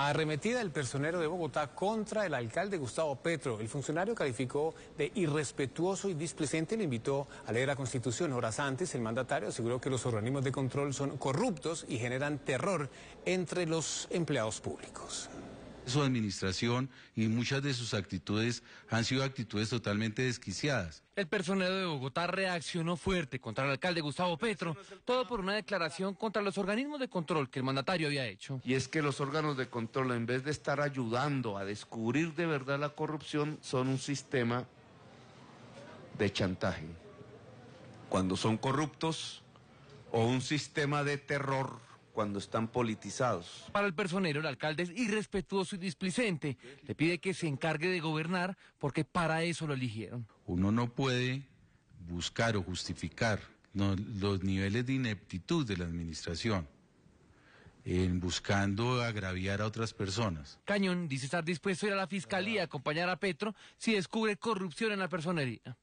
Arremetida el personero de Bogotá contra el alcalde Gustavo Petro. El funcionario calificó de irrespetuoso y displicente le invitó a leer la Constitución. Horas antes, el mandatario aseguró que los organismos de control son corruptos y generan terror entre los empleados públicos su administración y muchas de sus actitudes han sido actitudes totalmente desquiciadas. El personero de Bogotá reaccionó fuerte contra el alcalde Gustavo Petro, todo por una declaración contra los organismos de control que el mandatario había hecho. Y es que los órganos de control, en vez de estar ayudando a descubrir de verdad la corrupción, son un sistema de chantaje. Cuando son corruptos o un sistema de terror cuando están politizados. Para el personero, el alcalde es irrespetuoso y displicente. Le pide que se encargue de gobernar porque para eso lo eligieron. Uno no puede buscar o justificar los niveles de ineptitud de la administración en buscando agraviar a otras personas. Cañón dice estar dispuesto a ir a la fiscalía a ah. acompañar a Petro si descubre corrupción en la personería.